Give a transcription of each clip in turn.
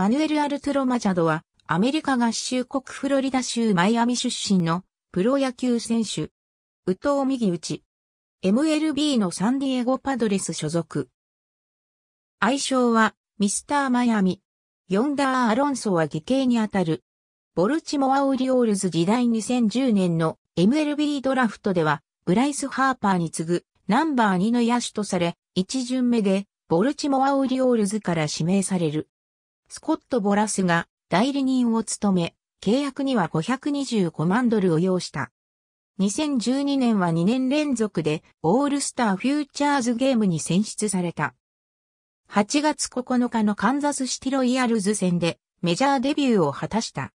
マヌエル・アルトロ・マジャドは、アメリカ合衆国フロリダ州マイアミ出身のプロ野球選手。宇藤右打ち。MLB のサンディエゴパドレス所属。愛称は、ミスター・マイアミ。ヨンダー・アロンソは下系にあたる。ボルチモア・オリオールズ時代2010年の MLB ドラフトでは、ブライス・ハーパーに次ぐナンバー2の野手とされ、1巡目でボルチモア・オリオールズから指名される。スコット・ボラスが代理人を務め、契約には525万ドルを要した。2012年は2年連続でオールスターフューチャーズゲームに選出された。8月9日のカンザスシティロイヤルズ戦でメジャーデビューを果たした。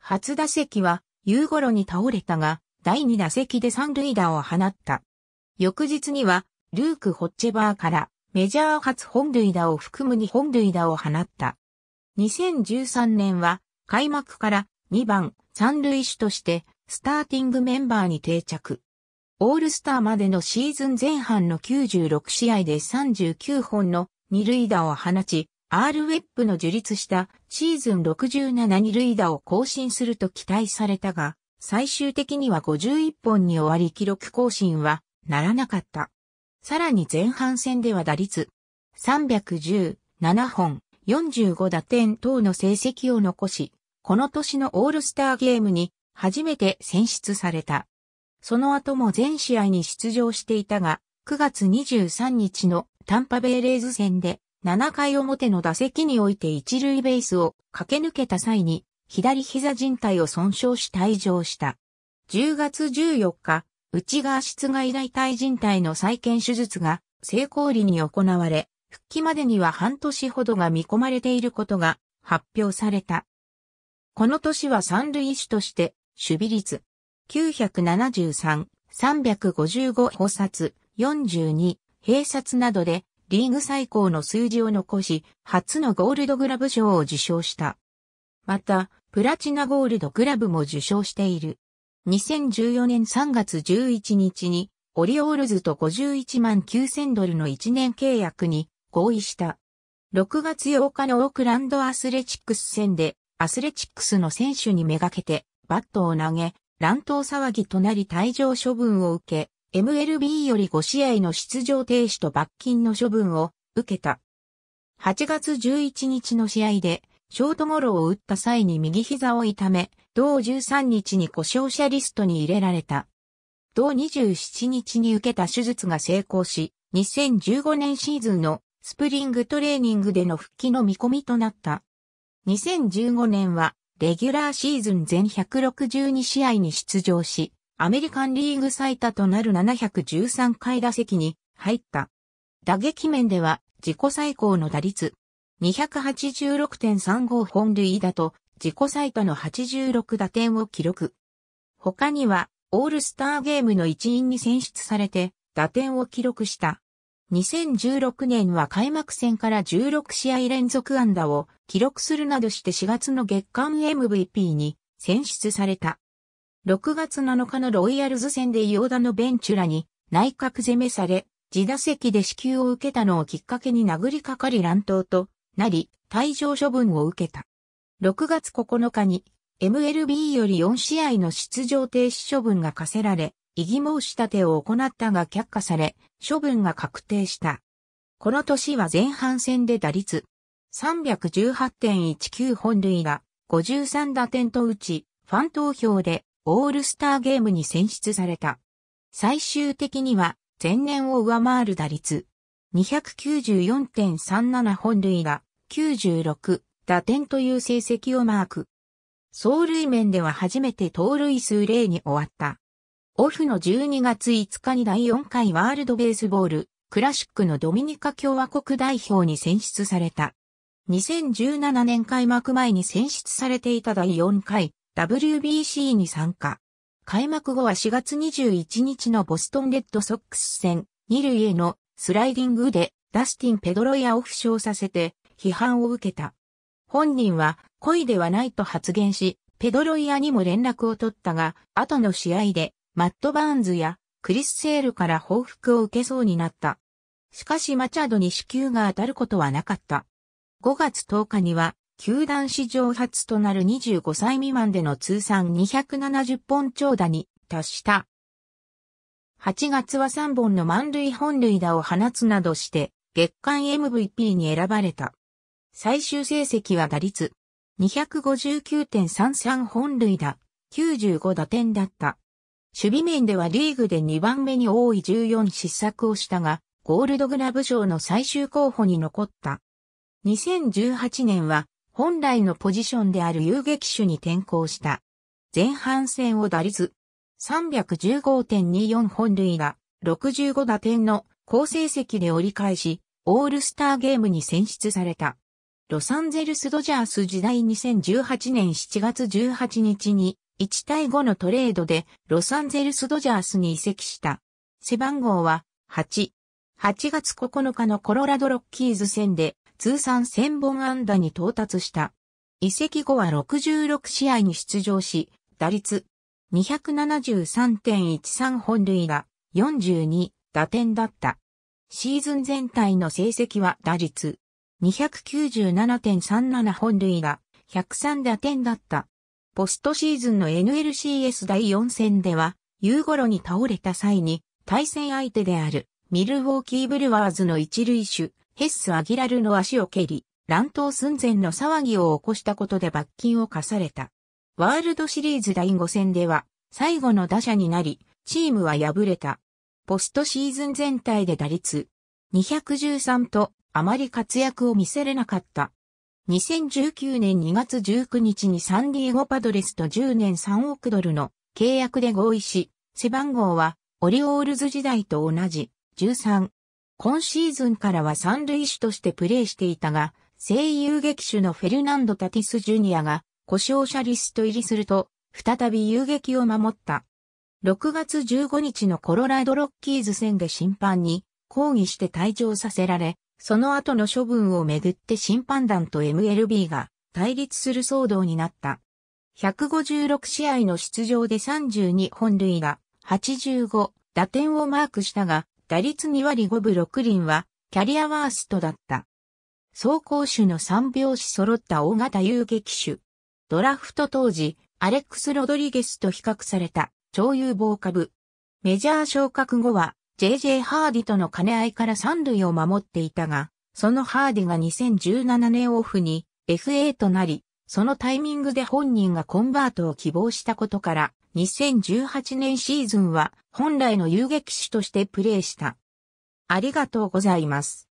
初打席は夕頃に倒れたが、第2打席で三塁打を放った。翌日にはルーク・ホッチェバーからメジャー初本塁打を含む2本塁打を放った。2013年は開幕から2番三塁手としてスターティングメンバーに定着。オールスターまでのシーズン前半の96試合で39本の二塁打を放ち、R ウェップの樹立したシーズン67二塁打を更新すると期待されたが、最終的には51本に終わり記録更新はならなかった。さらに前半戦では打率317本、45打点等の成績を残し、この年のオールスターゲームに初めて選出された。その後も全試合に出場していたが、9月23日のタンパベイレーズ戦で7回表の打席において一塁ベースを駆け抜けた際に左膝靭帯を損傷し退場した。10月14日、内側室外大体靭帯の再建手術が成功裏に行われ、復帰までには半年ほどが見込まれていることが発表された。この年は三塁手として、守備率973、355捕殺、42、併殺などでリーグ最高の数字を残し、初のゴールドグラブ賞を受賞した。また、プラチナゴールドグラブも受賞している。2014年3月11日に、オリオールズと51万9000ドルの1年契約に合意した。6月8日のオークランドアスレチックス戦で、アスレチックスの選手にめがけて、バットを投げ、乱闘騒ぎとなり退場処分を受け、MLB より5試合の出場停止と罰金の処分を受けた。8月11日の試合で、ショートゴロを打った際に右膝を痛め、同13日に故障者リストに入れられた。同27日に受けた手術が成功し、2015年シーズンのスプリングトレーニングでの復帰の見込みとなった。2015年は、レギュラーシーズン全162試合に出場し、アメリカンリーグ最多となる713回打席に入った。打撃面では自己最高の打率286.35本塁打と自己最多の86打点を記録。他にはオールスターゲームの一員に選出されて打点を記録した2016年は開幕戦から16試合連続安打を記録するなどして4月の月間 MVP に選出された。6月7日のロイヤルズ戦でーダのベンチュラに内閣攻めされ、自打席で支給を受けたのをきっかけに殴りかかり乱闘となり、退場処分を受けた。6月9日に MLB より4試合の出場停止処分が課せられ、異議申し立てを行ったが却下され、処分が確定した。この年は前半戦で打率318.19本塁が53打点と打ち、ファン投票でオールスターゲームに選出された。最終的には前年を上回る打率294.37本塁が96打点という成績をマーク。走塁面では初めて盗塁数例に終わった。オフの12月5日に第4回ワールドベースボールクラシックのドミニカ共和国代表に選出された。2017年開幕前に選出されていた第4回 WBC に参加。開幕後は4月21日のボストンレッドソックス戦2塁へのスライディングでダスティン・ペドロやを負傷させて批判を受けた。本人は恋ではないと発言し、ペドロイヤにも連絡を取ったが、後の試合でマット・バーンズやクリス・セールから報復を受けそうになった。しかしマチャドに支給が当たることはなかった。5月10日には、球団史上初となる25歳未満での通算270本長打に達した。8月は3本の満塁本塁打を放つなどして、月間 MVP に選ばれた。最終成績は打率259.33本塁打、95打点だった。守備面ではリーグで2番目に多い14失策をしたが、ゴールドグラブ賞の最終候補に残った。2018年は本来のポジションである遊撃手に転向した。前半戦を打率315.24本塁打、65打点の好成績で折り返し、オールスターゲームに選出された。ロサンゼルスドジャース時代2018年7月18日に1対5のトレードでロサンゼルスドジャースに移籍した。背番号は8。8月9日のコロラドロッキーズ戦で通算1000本安打に到達した。移籍後は66試合に出場し、打率273.13本塁が42打点だった。シーズン全体の成績は打率297.37本塁が103打点だった。ポストシーズンの NLCS 第4戦では、夕頃に倒れた際に、対戦相手である、ミルウォーキーブルワーズの一塁手、ヘッス・アギラルの足を蹴り、乱闘寸前の騒ぎを起こしたことで罰金を課された。ワールドシリーズ第5戦では、最後の打者になり、チームは敗れた。ポストシーズン全体で打率、213と、あまり活躍を見せれなかった。2019年2月19日にサンディエゴパドレスと10年3億ドルの契約で合意し、背番号はオリオールズ時代と同じ13。今シーズンからは三塁手としてプレーしていたが、声優劇手のフェルナンド・タティス・ジュニアが故障者リスト入りすると、再び遊撃を守った。6月15日のコロラドロッキーズ戦で審判に抗議して退場させられ、その後の処分をめぐって審判団と MLB が対立する騒動になった。156試合の出場で32本塁打、85打点をマークしたが、打率2割5分6輪はキャリアワーストだった。走行手の3拍子揃った大型遊撃手。ドラフト当時、アレックス・ロドリゲスと比較された超有望株。メジャー昇格後は JJ ハーディとの兼ね合いから三塁を守っていたが、そのハーディが2017年オフに FA となり、そのタイミングで本人がコンバートを希望したことから、2018年シーズンは本来の遊撃手としてプレーした。ありがとうございます。